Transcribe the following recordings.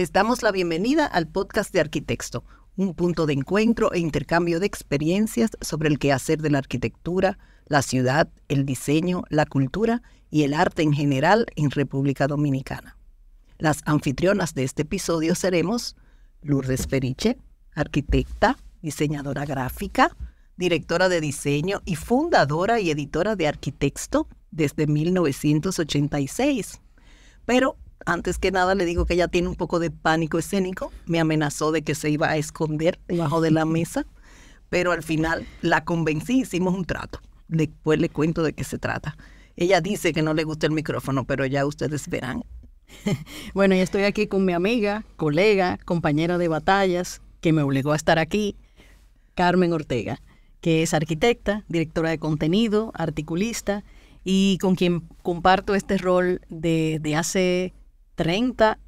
Les damos la bienvenida al podcast de Arquitecto, un punto de encuentro e intercambio de experiencias sobre el quehacer de la arquitectura, la ciudad, el diseño, la cultura y el arte en general en República Dominicana. Las anfitrionas de este episodio seremos Lourdes Feriche, arquitecta, diseñadora gráfica, directora de diseño y fundadora y editora de Arquitecto desde 1986. Pero antes que nada le digo que ella tiene un poco de pánico escénico, me amenazó de que se iba a esconder debajo de la mesa, pero al final la convencí, hicimos un trato. Después le cuento de qué se trata. Ella dice que no le gusta el micrófono, pero ya ustedes verán. Bueno, ya estoy aquí con mi amiga, colega, compañera de batallas, que me obligó a estar aquí, Carmen Ortega, que es arquitecta, directora de contenido, articulista y con quien comparto este rol de, de hace 30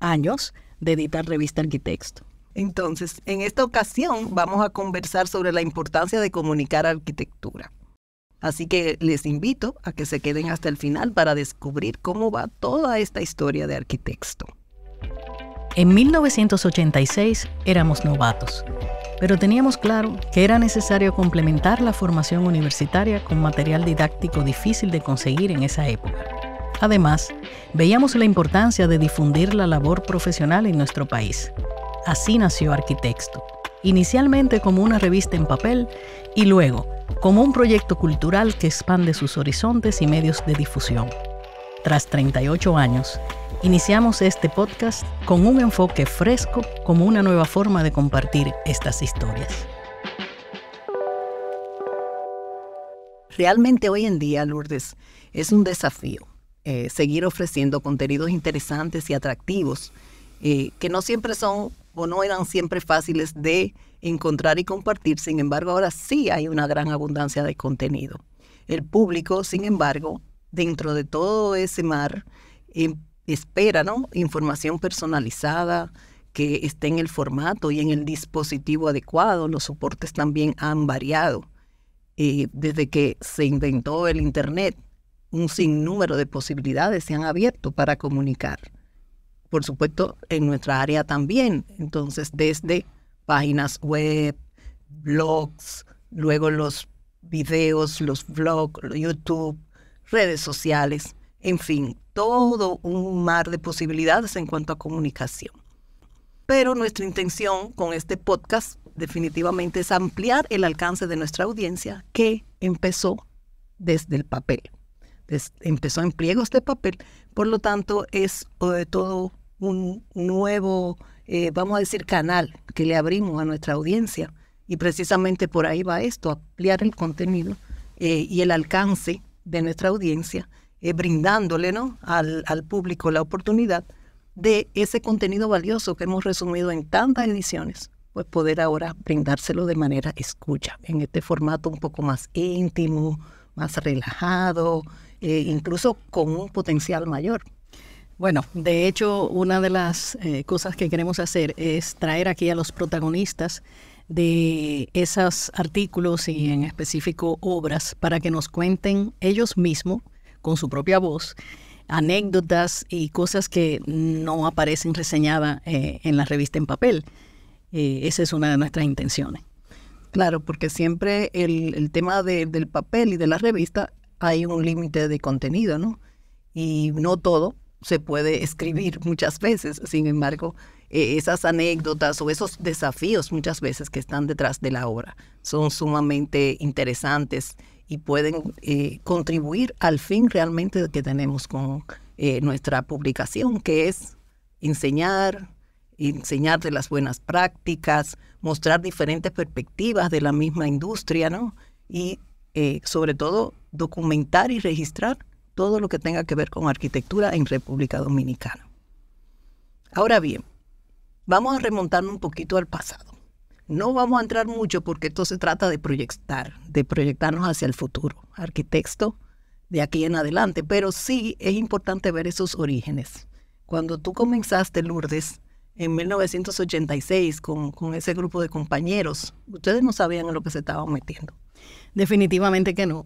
años de editar revista Arquitecto. Entonces, en esta ocasión vamos a conversar sobre la importancia de comunicar arquitectura. Así que les invito a que se queden hasta el final para descubrir cómo va toda esta historia de arquitecto. En 1986 éramos novatos, pero teníamos claro que era necesario complementar la formación universitaria con material didáctico difícil de conseguir en esa época. Además, veíamos la importancia de difundir la labor profesional en nuestro país. Así nació Arquitecto, inicialmente como una revista en papel y luego como un proyecto cultural que expande sus horizontes y medios de difusión. Tras 38 años, iniciamos este podcast con un enfoque fresco como una nueva forma de compartir estas historias. Realmente hoy en día, Lourdes, es un desafío eh, seguir ofreciendo contenidos interesantes y atractivos, eh, que no siempre son o no eran siempre fáciles de encontrar y compartir, sin embargo ahora sí hay una gran abundancia de contenido. El público, sin embargo, dentro de todo ese mar, em, espera ¿no? información personalizada, que esté en el formato y en el dispositivo adecuado. Los soportes también han variado. Eh, desde que se inventó el Internet, un sinnúmero de posibilidades se han abierto para comunicar. Por supuesto, en nuestra área también. Entonces, desde páginas web, blogs, luego los videos, los vlogs YouTube, redes sociales, en fin, todo un mar de posibilidades en cuanto a comunicación. Pero nuestra intención con este podcast definitivamente es ampliar el alcance de nuestra audiencia que empezó desde el papel empezó en pliegos de papel, por lo tanto es eh, todo un nuevo, eh, vamos a decir, canal que le abrimos a nuestra audiencia. Y precisamente por ahí va esto, ampliar el contenido eh, y el alcance de nuestra audiencia, brindándole al, al público la oportunidad de ese contenido valioso que hemos resumido en tantas ediciones, pues poder ahora brindárselo de manera escucha, en este formato un poco más íntimo, más relajado, eh, incluso con un potencial mayor. Bueno, de hecho, una de las eh, cosas que queremos hacer es traer aquí a los protagonistas de esos artículos y en específico obras para que nos cuenten ellos mismos, con su propia voz, anécdotas y cosas que no aparecen reseñadas eh, en la revista en papel. esa es una de nuestras intenciones. Claro, porque siempre el, tema del papel y de la revista hay un límite de contenido, ¿no? Y no todo se puede escribir muchas veces. Sin embargo, e, esas anécdotas o esos desafíos muchas veces que están detrás de la obra son sumamente interesantes y pueden eh, contribuir al fin realmente que tenemos con eh, nuestra publicación, que es enseñar, enseñar de las buenas prácticas, mostrar diferentes perspectivas de la misma industria, ¿no? Y eh, sobre todo documentar y registrar todo lo que tenga que ver con arquitectura en República Dominicana. Ahora bien, vamos a remontarnos un poquito al pasado. No vamos a entrar mucho porque esto se trata de proyectar, de proyectarnos hacia el futuro, arquitecto de aquí en adelante, pero sí es importante ver esos orígenes. Cuando tú comenzaste, Lourdes, en 1986 con, con, ese grupo de compañeros, ustedes no sabían en lo que se estaban metiendo. Definitivamente que no.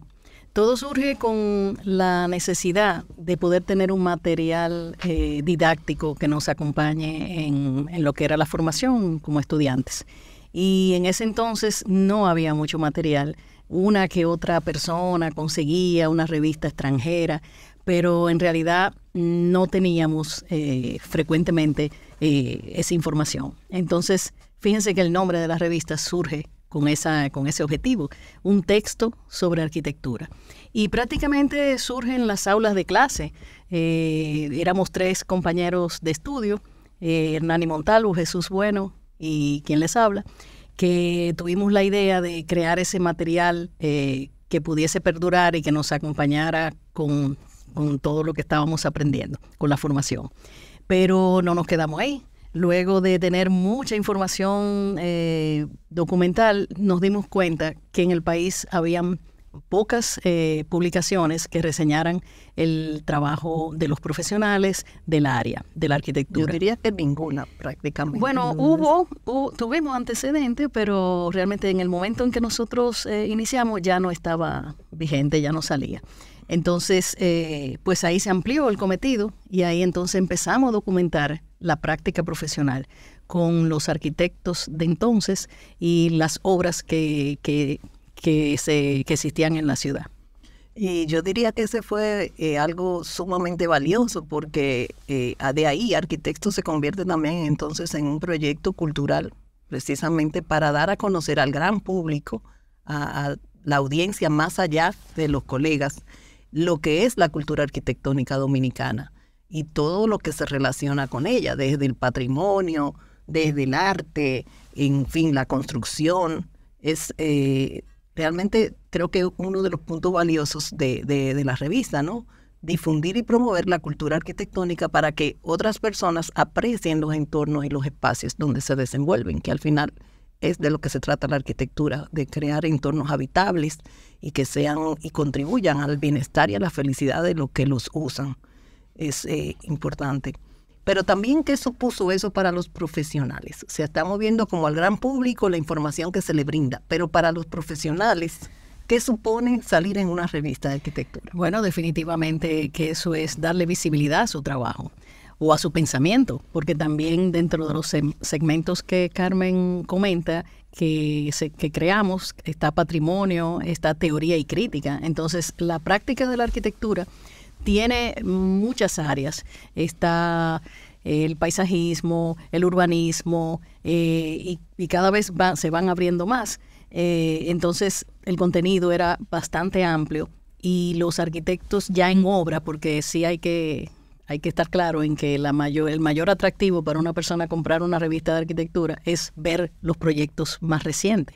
Todo surge con la necesidad de poder tener un material eh, didáctico que nos acompañe en, lo que era la formación como estudiantes. Y en ese entonces no había mucho material. Una que otra persona conseguía una revista extranjera, pero en realidad no teníamos eh, frecuentemente eh, esa información. Entonces, fíjense que el nombre de la revista surge con, esa, con ese objetivo, un texto sobre arquitectura. Y prácticamente surgen las aulas de clase. Eh, éramos tres compañeros de estudio, Hernán eh, Hernani Montalvo, Jesús Bueno y quien les habla, que tuvimos la idea de crear ese material eh, que pudiese perdurar y que nos acompañara con, con todo lo que estábamos aprendiendo, con la formación. Pero no nos quedamos ahí luego de tener mucha información eh, documental, nos dimos cuenta que en el país habían pocas eh, publicaciones que reseñaran el trabajo de los profesionales del área, de la arquitectura. Yo diría que ninguna prácticamente. Bueno, hubo, tuvimos antecedentes, pero realmente en el momento en que nosotros eh, iniciamos ya no estaba vigente, ya no salía. Entonces, eh, pues ahí se amplió el cometido y ahí entonces empezamos a documentar la práctica profesional con los arquitectos de entonces y las obras que, que, que, se, que existían en la ciudad. Y yo diría que ese fue eh, algo sumamente valioso porque eh, de ahí arquitecto se convierte también entonces en un proyecto cultural precisamente para dar a conocer al gran público, a la audiencia más allá de los colegas lo que es la cultura arquitectónica dominicana y todo lo que se relaciona con ella, desde el patrimonio, desde el arte, en fin, la construcción. Es eh, realmente creo que uno de los puntos valiosos de, de la revista, ¿no? Difundir y promover la cultura arquitectónica para que otras personas aprecien los entornos y los espacios donde se desenvuelven, que al final es de lo que se trata la arquitectura, de crear entornos habitables y que sean y contribuyan al bienestar y a la felicidad de los que los usan. Es eh, importante. Pero también qué supuso eso para los profesionales. Se está moviendo como al gran público la información que se le brinda, pero para los profesionales, ¿qué supone salir en una revista de arquitectura? Bueno, definitivamente que eso es darle visibilidad a su trabajo o a su pensamiento, porque también dentro de los segmentos que Carmen comenta, que, que creamos, está patrimonio, está teoría y crítica. Entonces, la práctica de la arquitectura tiene muchas áreas. Está eh, el paisajismo, el urbanismo, eh, y, cada vez se van abriendo más. Eh, entonces, el contenido era bastante amplio y los arquitectos ya en obra, porque sí hay que hay que estar claro en que la el mayor atractivo para una persona comprar una revista de arquitectura es ver los proyectos más recientes.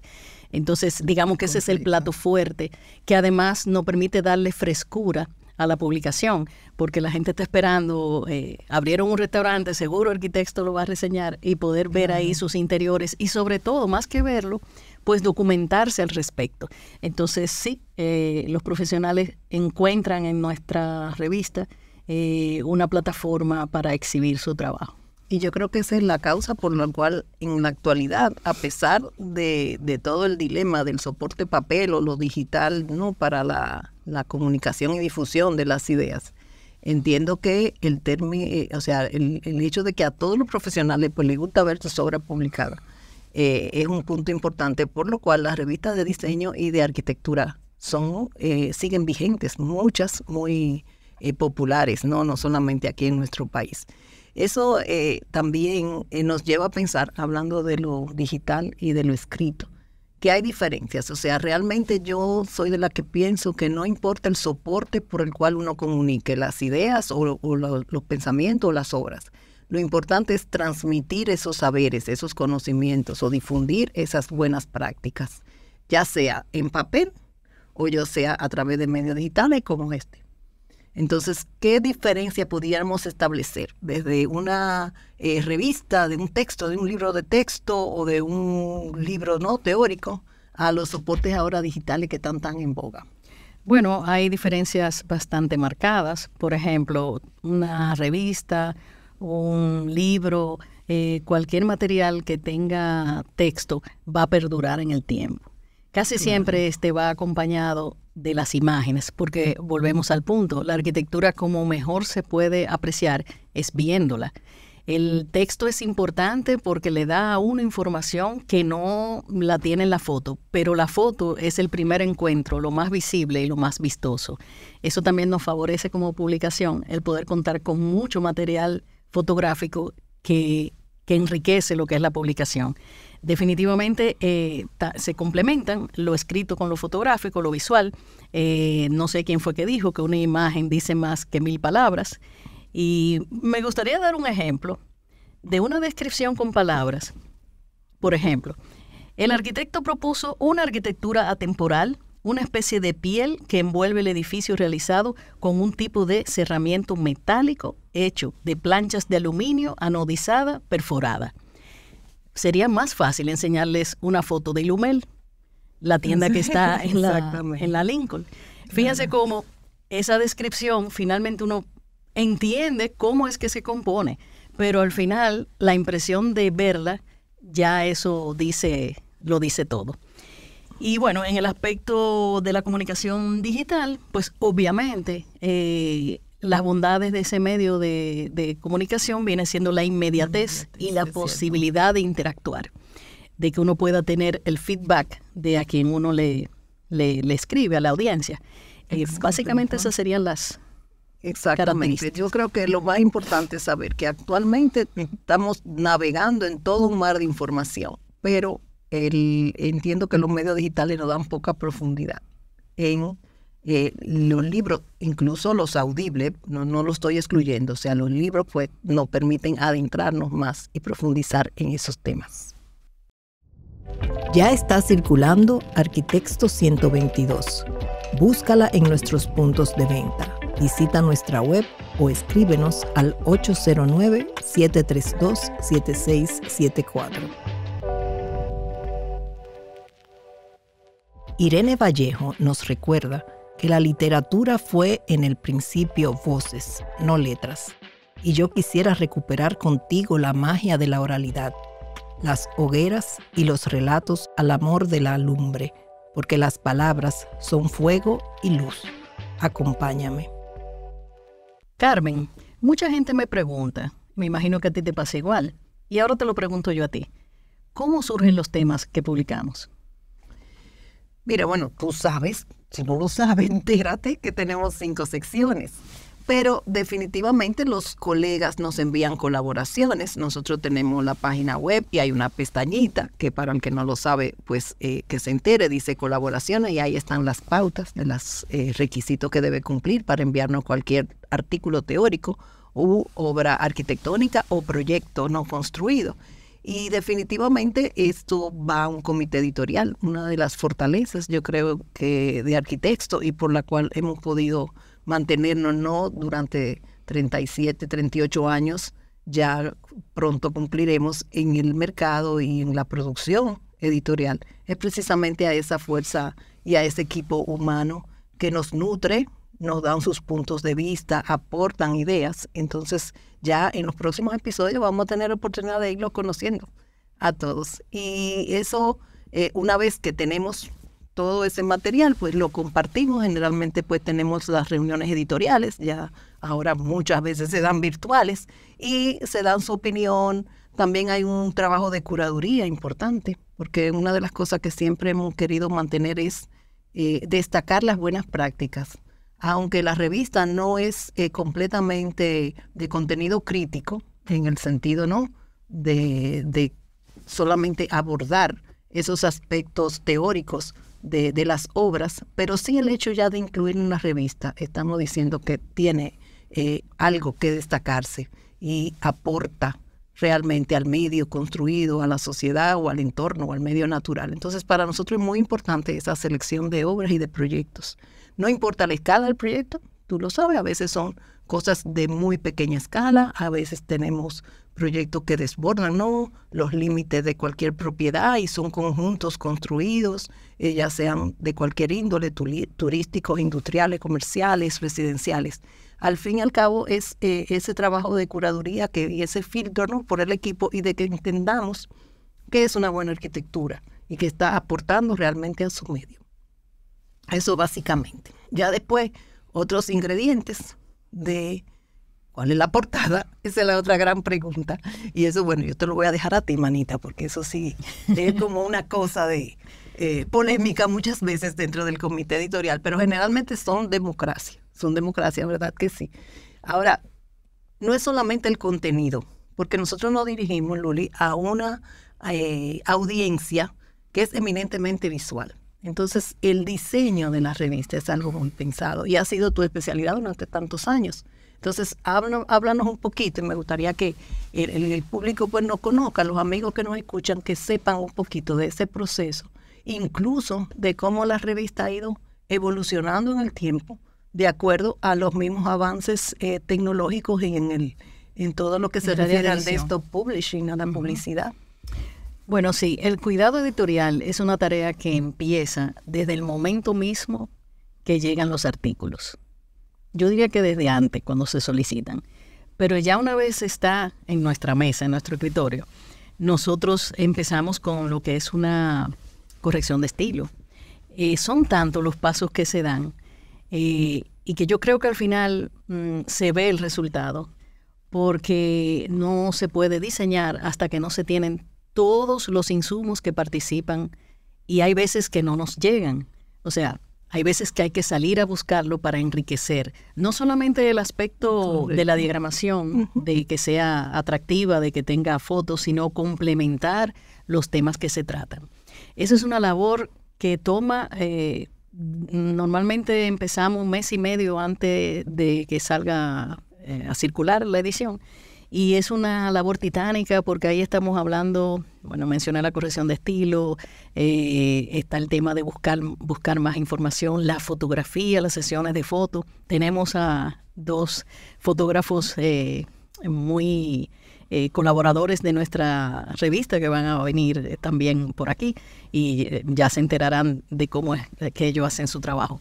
Entonces, digamos que ese es el plato fuerte, que además no permite darle frescura a la publicación, porque la gente está esperando, eh, abrieron un restaurante, seguro el arquitecto lo va a reseñar y poder ver ahí sus interiores y sobre todo, más que verlo, pues documentarse al respecto. Entonces, sí, eh, los profesionales encuentran en nuestra revista eh, una plataforma para exhibir su trabajo. Y yo creo que esa es la causa por la cual en la actualidad, a pesar de, todo el dilema del soporte papel o lo digital ¿no? para la, la comunicación y difusión de las ideas, entiendo que el término, eh, o sea, el, hecho de que a todos los profesionales pues, les gusta ver sus obras publicadas eh, es un punto importante, por lo cual las revistas de diseño y de arquitectura son siguen vigentes, muchas muy eh, populares, ¿no? no solamente aquí en nuestro país. Eso eh, también eh, nos lleva a pensar, hablando de lo digital y de lo escrito, que hay diferencias. O sea, realmente yo soy de la que pienso que no importa el soporte por el cual uno comunique las ideas o, los pensamientos o las obras. Lo importante es transmitir esos saberes, esos conocimientos o difundir esas buenas prácticas, ya sea en papel o ya sea a través de medios digitales como este. Entonces, ¿qué diferencia pudiéramos establecer desde una eh, revista, de un texto, de un libro de texto o de un libro no teórico a los soportes ahora digitales que están tan en boga? Bueno, hay diferencias bastante marcadas. Por ejemplo, una revista, un libro, eh, cualquier material que tenga texto va a perdurar en el tiempo. Casi siempre este va acompañado de las imágenes, porque volvemos al punto, la arquitectura como mejor se puede apreciar es viéndola. El texto es importante porque le da una información que no la tiene en la foto, pero la foto es el primer encuentro, lo más visible y lo más vistoso. Eso también nos favorece como publicación el poder contar con mucho material fotográfico que, que enriquece lo que es la publicación definitivamente eh, se complementan lo escrito con lo fotográfico, lo visual. Eh, no sé quién fue que dijo que una imagen dice más que mil palabras. Y me gustaría dar un ejemplo de una descripción con palabras. Por ejemplo, el arquitecto propuso una arquitectura atemporal, una especie de piel que envuelve el edificio realizado con un tipo de cerramiento metálico hecho de planchas de aluminio anodizada perforada sería más fácil enseñarles una foto de Ilumel, la tienda que está en la, en la Lincoln. Fíjense cómo esa descripción finalmente uno entiende cómo es que se compone, pero al final la impresión de verla ya eso dice lo dice todo. Y bueno, en el aspecto de la comunicación digital, pues obviamente eh, las bondades de ese medio de, comunicación viene siendo la inmediatez, y la posibilidad de interactuar, de que uno pueda tener el feedback de a quien uno le, le, escribe a la audiencia. Eh, básicamente esas serían las, Exactamente. Yo creo que lo más importante es saber que actualmente estamos navegando en todo un mar de información, pero el, entiendo que los medios digitales nos dan poca profundidad en eh, los libros, incluso los audibles, no, no lo estoy excluyendo, o sea, los libros pues nos permiten adentrarnos más y profundizar en esos temas. Ya está circulando Arquitecto 122. Búscala en nuestros puntos de venta. Visita nuestra web o escríbenos al 809-732-7674. Irene Vallejo nos recuerda la literatura fue en el principio voces, no letras. Y yo quisiera recuperar contigo la magia de la oralidad, las hogueras y los relatos al amor de la lumbre, porque las palabras son fuego y luz. Acompáñame. Carmen, mucha gente me pregunta, me imagino que a ti te pasa igual, y ahora te lo pregunto yo a ti, ¿cómo surgen los temas que publicamos? Mira, bueno, tú sabes si no lo sabe, entérate que tenemos cinco secciones. Pero definitivamente los colegas nos envían colaboraciones. Nosotros tenemos la página web y hay una pestañita que para el que no lo sabe, pues eh, que se entere, dice colaboraciones y ahí están las pautas de los eh, requisitos que debe cumplir para enviarnos cualquier artículo teórico u obra arquitectónica o proyecto no construido. Y definitivamente esto va a un comité editorial, una de las fortalezas, yo creo que de arquitecto y por la cual hemos podido mantenernos no durante 37, 38 años, ya pronto cumpliremos en el mercado y en la producción editorial. Es precisamente a esa fuerza y a ese equipo humano que nos nutre, nos dan sus puntos de vista, aportan ideas. Entonces, ya en los próximos episodios vamos a tener oportunidad de irlos conociendo a todos. Y eso, eh, una vez que tenemos todo ese material, pues lo compartimos. Generalmente, pues tenemos las reuniones editoriales, ya ahora muchas veces se dan virtuales y se dan su opinión. También hay un trabajo de curaduría importante, porque una de las cosas que siempre hemos querido mantener es eh, destacar las buenas prácticas aunque la revista no es eh, completamente de contenido crítico, en el sentido no de, solamente abordar esos aspectos teóricos de, las obras, pero sí el hecho ya de incluir en la revista, estamos diciendo que tiene eh, algo que destacarse y aporta realmente al medio construido, a la sociedad o al entorno o al medio natural. Entonces, para nosotros es muy importante esa selección de obras y de proyectos. No importa la escala del proyecto, tú lo sabes, a veces son cosas de muy pequeña escala, a veces tenemos proyectos que desbordan ¿no? los límites de cualquier propiedad y son conjuntos construidos, eh, ya sean de cualquier índole, turísticos, industriales, comerciales, residenciales al fin y al cabo es eh, ese trabajo de curaduría que, y ese filtro ¿no? por el equipo y de que entendamos que es una buena arquitectura y que está aportando realmente a su medio. Eso básicamente. Ya después, otros ingredientes de cuál es la portada, esa es la otra gran pregunta. Y eso, bueno, yo te lo voy a dejar a ti, manita, porque eso sí es como una cosa de eh, polémica muchas veces dentro del comité editorial, pero generalmente son democracia son democracias, ¿verdad que sí? Ahora, no es solamente el contenido, porque nosotros nos dirigimos, Luli, a una eh, audiencia que es eminentemente visual. Entonces, el diseño de la revista es algo muy pensado y ha sido tu especialidad durante tantos años. Entonces, háblanos, un poquito y me gustaría que el, público pues nos conozca, los amigos que nos escuchan, que sepan un poquito de ese proceso, incluso de cómo la revista ha ido evolucionando en el tiempo de acuerdo a los mismos avances eh, tecnológicos y en, el, en todo lo que se refiere al esto publishing, a la publicidad. Bueno, sí, el cuidado editorial es una tarea que empieza desde el momento mismo que llegan los artículos. Yo diría que desde antes, cuando se solicitan. Pero ya una vez está en nuestra mesa, en nuestro escritorio, nosotros empezamos con lo que es una corrección de estilo. Eh, son tantos los pasos que se dan y que yo creo que al final mm, se ve el resultado, porque no se puede diseñar hasta que no se tienen todos los insumos que participan y hay veces que no nos llegan. O sea, hay veces que hay que salir a buscarlo para enriquecer, no solamente el aspecto de la diagramación, de que sea atractiva, de que tenga fotos, sino complementar los temas que se tratan. Esa es una labor que toma eh, normalmente empezamos un mes y medio antes de que salga eh, a circular la edición. Y es una labor titánica porque ahí estamos hablando, bueno, mencioné la corrección de estilo, eh, está el tema de buscar, buscar más información, la fotografía, las sesiones de fotos. Tenemos a dos fotógrafos eh, muy eh, colaboradores de nuestra revista que van a venir eh, también por aquí y eh, ya se enterarán de cómo es que ellos hacen su trabajo.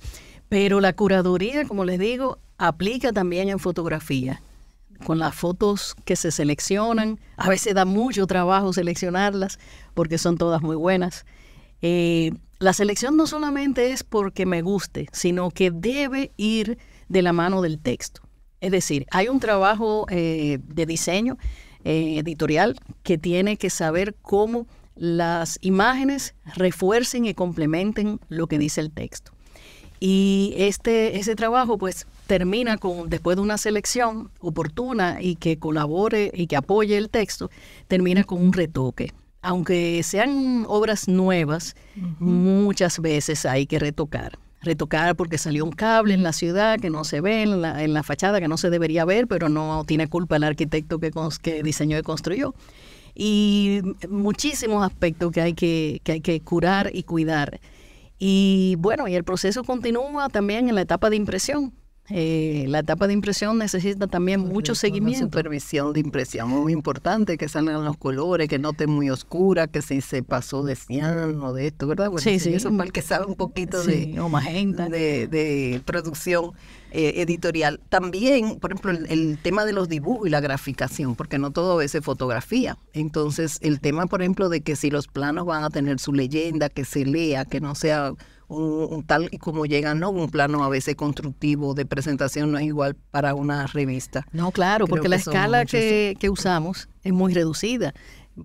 Pero la curaduría, como les digo, aplica también en fotografía. Con las fotos que se seleccionan, a veces da mucho trabajo seleccionarlas porque son todas muy buenas. la selección no solamente es porque me guste, sino que debe ir de la mano del texto. Es decir, hay un trabajo de diseño eh, editorial que tiene que saber cómo las imágenes refuercen y complementen lo que dice el texto. Y este, ese trabajo pues termina con, después de una selección oportuna y que colabore y que apoye el texto, termina con un retoque. Aunque sean obras nuevas, muchas veces hay que retocar retocar porque salió un cable en la ciudad que no se ve, en la, en la fachada que no se debería ver, pero no tiene culpa el arquitecto que, diseñó y construyó. Y muchísimos aspectos que hay que, que hay que curar y cuidar. Y bueno, y el proceso continúa también en la etapa de impresión. Eh, la etapa de impresión necesita también mucho seguimiento. Supervisión de impresión muy importante, que salgan los colores, que no esté muy oscura, que si se pasó de cian o de esto, ¿verdad? sí, sí. Eso para que sabe un poquito de, de, producción eh, editorial. También, por ejemplo, el, el, tema de los dibujos y la graficación, porque no todo es fotografía. Entonces, el tema, por ejemplo, de que si los planos van a tener su leyenda, que se lea, que no sea un, tal y como llega ¿no? Un plano a veces constructivo de presentación no es igual para una revista. No, claro, porque la escala que, usamos es muy reducida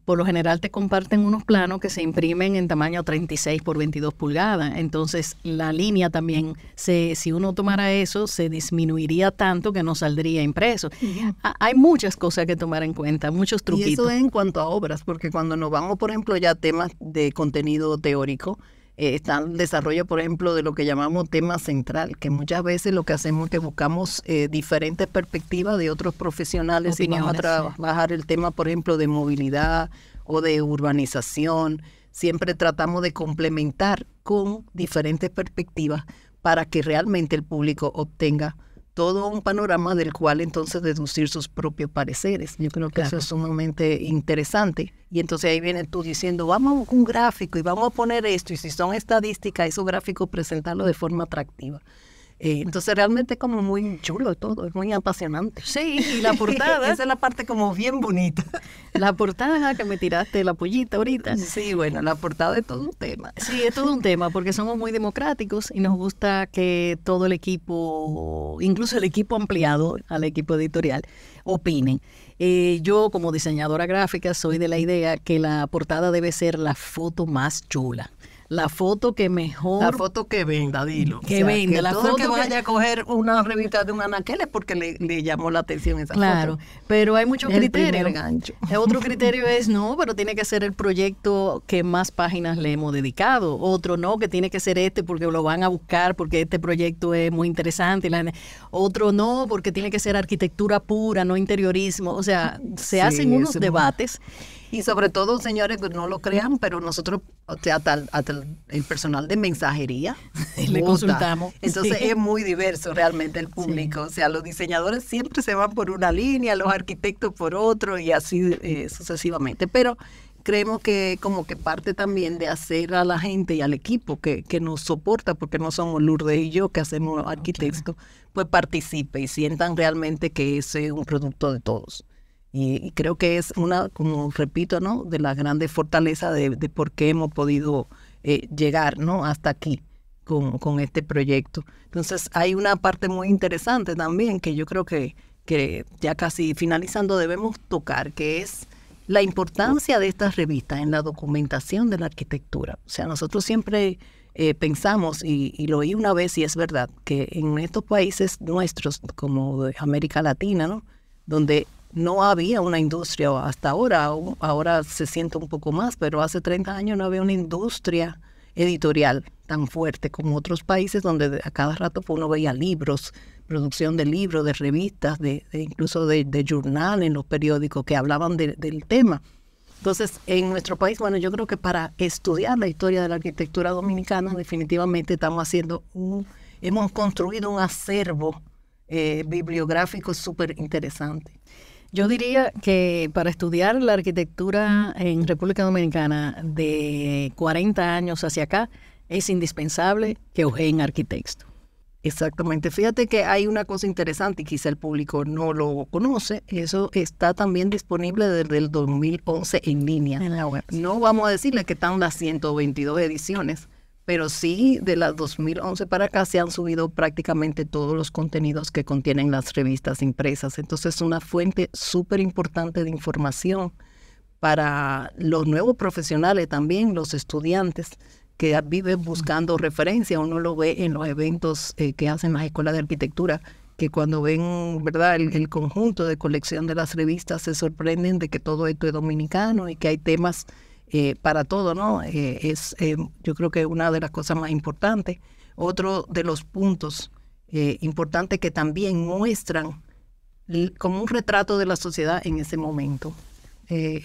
por lo general te comparten unos planos que se imprimen en tamaño 36 por 22 pulgadas. Entonces, la línea también, se, si uno tomara eso, se disminuiría tanto que no saldría impreso. Hay muchas cosas que tomar en cuenta, muchos truquitos. Y eso en cuanto a obras, porque cuando nos vamos, por ejemplo, ya a temas de contenido teórico, eh, está el desarrollo, por ejemplo, de lo que llamamos tema central, que muchas veces lo que hacemos es que buscamos eh, diferentes perspectivas de otros profesionales y vamos a trabajar el tema, por ejemplo, de movilidad o de urbanización. Siempre tratamos de complementar con diferentes perspectivas para que realmente el público obtenga todo un panorama del cual entonces deducir sus propios pareceres. Yo creo que eso es sumamente interesante. Y entonces ahí viene tú diciendo, vamos a un gráfico y vamos a poner esto, y si son estadísticas, esos gráficos presentarlo de forma atractiva. Eh, entonces realmente es como muy chulo todo, es muy apasionante. Sí, y la portada. Esa es la parte como bien bonita. La portada que me tiraste, la pollita ahorita. Sí, bueno, la portada es todo un tema. Sí, es todo un tema porque somos muy democráticos y nos gusta que todo el equipo, incluso el equipo ampliado al equipo editorial, opinen. Eh, yo como diseñadora gráfica soy de la idea que la portada debe ser la foto más chula la foto que mejor. La foto que venda, dilo. Que venda. la foto que vaya a coger una revista de un anaquel porque le, llamó la atención esa claro, pero hay muchos criterios. Gancho. Eh, otro criterio es no, pero tiene que ser el proyecto que más páginas le hemos dedicado. Otro no, que tiene que ser este porque lo van a buscar porque este proyecto es muy interesante. Otro no, porque tiene que ser arquitectura pura, no interiorismo. O sea, se hacen unos debates. Y sobre todo, señores, no lo crean, pero nosotros, o sea, hasta, el personal de mensajería, le consultamos. Entonces es muy diverso realmente el público. O sea, los diseñadores siempre se van por una línea, los arquitectos por otro y así eh, sucesivamente. Pero creemos que como que parte también de hacer a la gente y al equipo que, nos soporta, porque no somos Lourdes y yo que hacemos arquitecto, pues participe y sientan realmente que ese es un producto de todos. Y creo que es una, como repito, ¿no? de las grandes fortalezas de, de por qué hemos podido eh, llegar ¿no? hasta aquí con, este proyecto. Entonces hay una parte muy interesante también que yo creo que, que ya casi finalizando debemos tocar, que es la importancia de estas revistas en la documentación de la arquitectura. O sea, nosotros siempre eh, pensamos, y, y, lo oí una vez y es verdad, que en estos países nuestros, como de América Latina, ¿no? donde no había una industria hasta ahora, ahora se siente un poco más, pero hace 30 años no había una industria editorial tan fuerte como otros países donde a cada rato uno veía libros, producción de libros, de revistas, de, incluso de, de en los periódicos que hablaban del tema. Entonces, en nuestro país, bueno, yo creo que para estudiar la historia de la arquitectura dominicana, definitivamente estamos haciendo hemos construido un acervo eh, bibliográfico súper interesante. Yo diría que para estudiar la arquitectura en República Dominicana de 40 años hacia acá, es indispensable que ojeen arquitecto. Exactamente. Fíjate que hay una cosa interesante y quizá el público no lo conoce. Eso está también disponible desde el 2011 en línea. En la web. No vamos a decirle que están las 122 ediciones, pero sí, de las 2011 para acá se han subido prácticamente todos los contenidos que contienen las revistas impresas. Entonces es una fuente súper importante de información para los nuevos profesionales también, los estudiantes que viven buscando referencia. Uno lo ve en los eventos eh, que hacen las escuelas de arquitectura, que cuando ven verdad el conjunto de colección de las revistas se sorprenden de que todo esto es dominicano y que hay temas eh, para todo, ¿no? Eh, es eh, yo creo que una de las cosas más importantes. Otro de los puntos importantes que también muestran como un retrato de la sociedad en ese momento.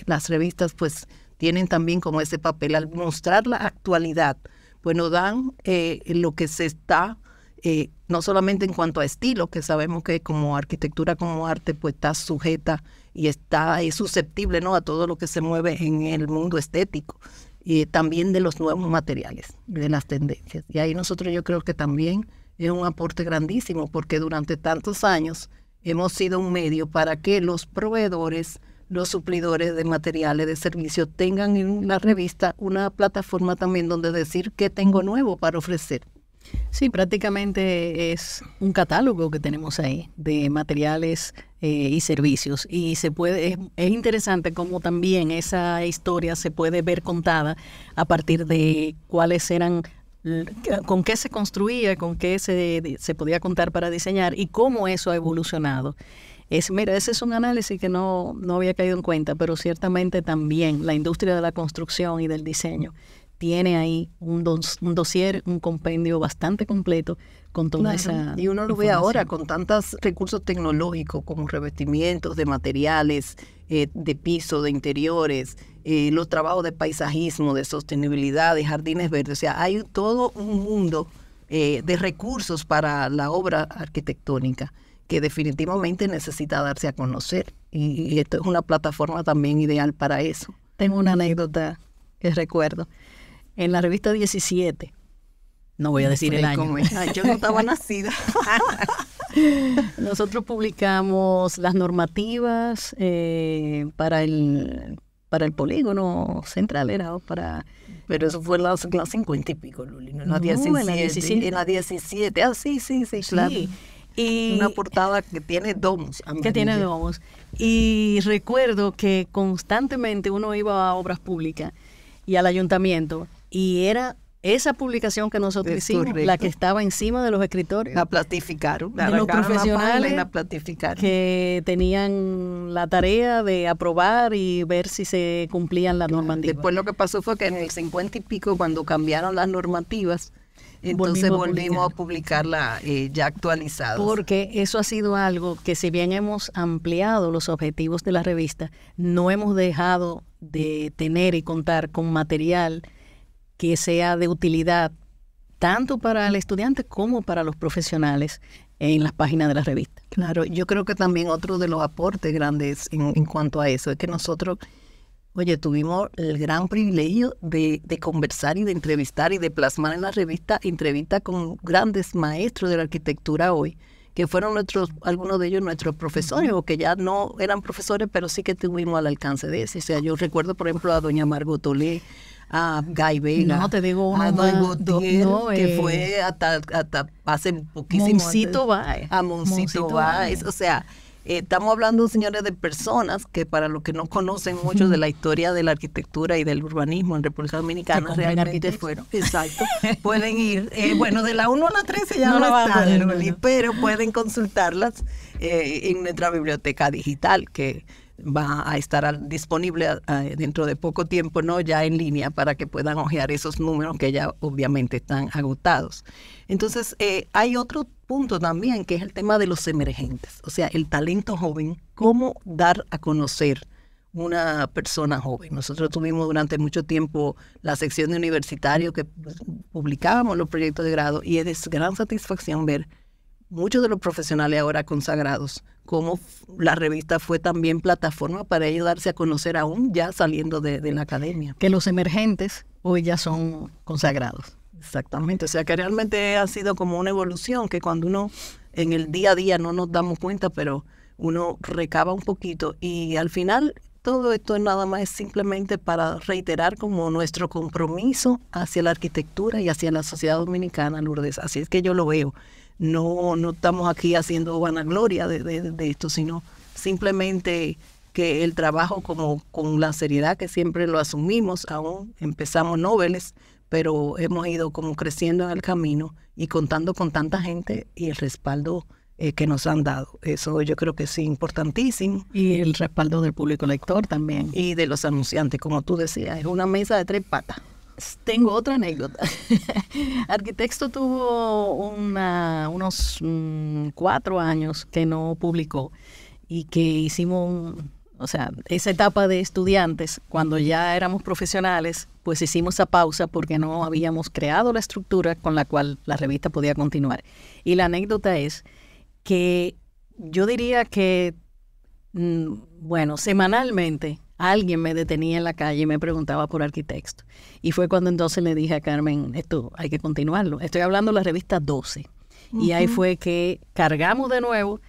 las revistas pues tienen también como ese papel al mostrar la actualidad, pues nos dan lo que se está eh, no solamente en cuanto a estilo, que sabemos que como arquitectura, como arte, pues está sujeta y está es susceptible ¿no? a todo lo que se mueve en el mundo estético, y también de los nuevos materiales, de las tendencias. Y ahí nosotros yo creo que también es un aporte grandísimo, porque durante tantos años hemos sido un medio para que los proveedores, los suplidores de materiales, de servicio tengan en la revista una plataforma también donde decir qué tengo nuevo para ofrecer. Sí, prácticamente es un catálogo que tenemos ahí de materiales eh, y servicios. Y se puede, es, interesante cómo también esa historia se puede ver contada a partir de cuáles eran con qué se construía, con qué se, podía contar para diseñar y cómo eso ha evolucionado. Es, mira, ese es un análisis que no, no había caído en cuenta, pero ciertamente también la industria de la construcción y del diseño tiene ahí un, dos, un dossier, un compendio bastante completo con toda esa. Y uno lo ve ahora con tantos recursos tecnológicos como revestimientos de materiales, eh, de piso, de interiores, eh, los trabajos de paisajismo, de sostenibilidad, de jardines verdes. O sea, hay todo un mundo eh, de recursos para la obra arquitectónica que definitivamente necesita darse a conocer. y esto es una plataforma también ideal para eso. Tengo una anécdota que recuerdo en la revista 17. No voy a decir el año. Ah, yo no estaba nacida. Nosotros publicamos las normativas eh, para el para el polígono central era para... Pero eso fue en la, cincuenta 50 y pico, Luli, no, en la 17. En la 17, ah, sí, sí, sí, Y, Una portada que tiene domos. ¿Qué Que tiene domos. Y recuerdo que constantemente uno iba a obras públicas y al ayuntamiento y era esa publicación que nosotros hicimos, la que estaba encima de los escritores. La platificaron. los profesionales la, que tenían la tarea de aprobar y ver si se cumplían las normativas. Después lo que pasó fue que en el 50 y pico, cuando cambiaron las normativas, entonces volvimos, a publicarla eh, ya actualizada. Porque eso ha sido algo que si bien hemos ampliado los objetivos de la revista, no hemos dejado de tener y contar con material que sea de utilidad tanto para el estudiante como para los profesionales en las páginas de la revista. Claro, yo creo que también otro de los aportes grandes en, cuanto a eso es que nosotros, oye, tuvimos el gran privilegio de, conversar y de entrevistar y de plasmar en la revista entrevistas con grandes maestros de la arquitectura hoy, que fueron nuestros, algunos de ellos nuestros profesores, o que ya no eran profesores, pero sí que tuvimos al alcance de eso. O sea, yo recuerdo, por ejemplo, a doña Margot Tolé, a Guy No, te digo una. A Don que eh. fue hasta, hasta hace poquísimo. Moncito Baez. A Moncito, Báez, O sea, eh, estamos hablando, señores, de personas que para los que no conocen mucho de la historia de la arquitectura y del urbanismo en República Dominicana, realmente fueron, exacto, pueden ir, eh, bueno, de la 1 a la 13 ya no, no están, pero pueden consultarlas eh, en nuestra biblioteca digital, que va a estar disponible eh, dentro de poco tiempo, ¿no? Ya en línea para que puedan ojear esos números que ya obviamente están agotados. Entonces, eh, hay otro punto también que es el tema de los emergentes, o sea, el talento joven, cómo dar a conocer una persona joven. Nosotros tuvimos durante mucho tiempo la sección de universitario que publicábamos los proyectos de grado y es de gran satisfacción ver muchos de los profesionales ahora consagrados cómo la revista fue también plataforma para ayudarse a conocer aún ya saliendo de, la academia. Que los emergentes hoy ya son consagrados. Exactamente, o sea que realmente ha sido como una evolución que cuando uno en el día a día no nos damos cuenta, pero uno recaba un poquito y al final todo esto es nada más simplemente para reiterar como nuestro compromiso hacia la arquitectura y hacia la sociedad dominicana, Lourdes. Así es que yo lo veo no, no estamos aquí haciendo vanagloria de, de, esto, sino simplemente que el trabajo como con la seriedad que siempre lo asumimos, aún empezamos nobles pero hemos ido como creciendo en el camino y contando con tanta gente y el respaldo eh, que nos han dado. Eso yo creo que es importantísimo. Y el respaldo del público lector también. Y de los anunciantes, como tú decías, es una mesa de tres patas. Tengo otra anécdota. Arquitecto tuvo unos mm, cuatro años que no publicó y que hicimos, o sea, esa etapa de estudiantes, cuando ya éramos profesionales, pues hicimos esa pausa porque no habíamos creado la estructura con la cual la revista podía continuar. Y la anécdota es que yo diría que, mm, bueno, semanalmente alguien me detenía en la calle y me preguntaba por arquitecto. Y fue cuando entonces le dije a Carmen, esto hay que continuarlo. Estoy hablando de la revista 12. Y ahí fue que cargamos de nuevo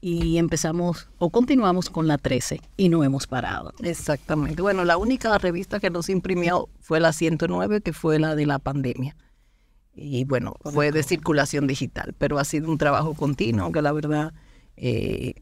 y empezamos o continuamos con la 13 y no hemos parado. Exactamente. Bueno, la única revista que nos imprimió fue la 109, que fue la de la pandemia. Y bueno, fue de circulación digital, pero ha sido un trabajo continuo, que la verdad... Eh,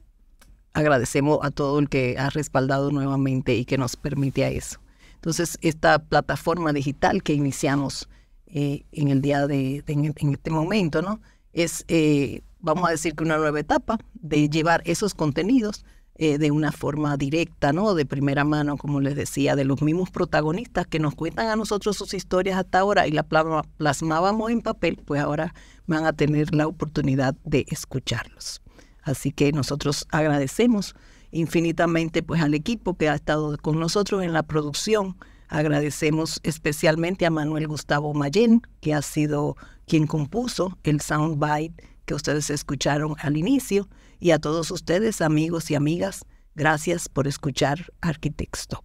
agradecemos a todo el que ha respaldado nuevamente y que nos permite a eso. Entonces, esta plataforma digital que iniciamos eh, en el día de, en, este momento, ¿no? Es, eh, vamos a decir que una nueva etapa de llevar esos contenidos eh, de una forma directa, ¿no? De primera mano, como les decía, de los mismos protagonistas que nos cuentan a nosotros sus historias hasta ahora y las plasmábamos en papel, pues ahora van a tener la oportunidad de escucharlos. Así que nosotros agradecemos infinitamente pues al equipo que ha estado con nosotros en la producción. Agradecemos especialmente a Manuel Gustavo Mayen, que ha sido quien compuso el soundbite que ustedes escucharon al inicio, y a todos ustedes, amigos y amigas, gracias por escuchar Arquitecto.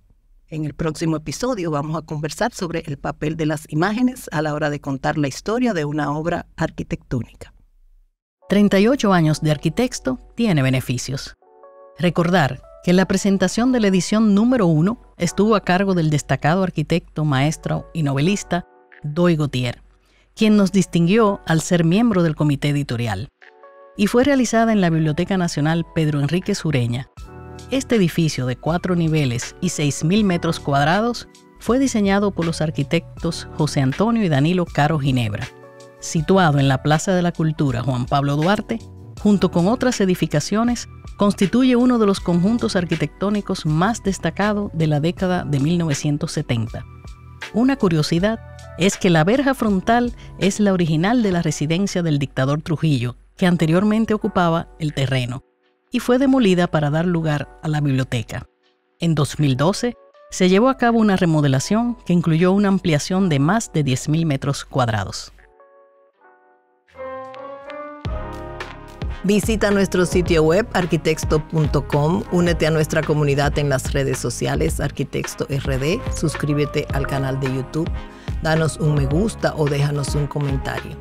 En el próximo episodio vamos a conversar sobre el papel de las imágenes a la hora de contar la historia de una obra arquitectónica. 38 años de arquitecto tiene beneficios. Recordar que la presentación de la edición número 1 estuvo a cargo del destacado arquitecto, maestro y novelista Doy Gautier, quien nos distinguió al ser miembro del comité editorial, y fue realizada en la Biblioteca Nacional Pedro Enrique Sureña. Este edificio de cuatro niveles y 6.000 metros cuadrados fue diseñado por los arquitectos José Antonio y Danilo Caro Ginebra situado en la Plaza de la Cultura Juan Pablo Duarte, junto con otras edificaciones, constituye uno de los conjuntos arquitectónicos más destacados de la década de 1970. Una curiosidad es que la verja frontal es la original de la residencia del dictador Trujillo, que anteriormente ocupaba el terreno, y fue demolida para dar lugar a la biblioteca. En 2012, se llevó a cabo una remodelación que incluyó una ampliación de más de 10.000 metros cuadrados. Visita nuestro sitio web arquitecto.com, únete a nuestra comunidad en las redes sociales Arquitecto RD, suscríbete al canal de YouTube, danos un me gusta o déjanos un comentario.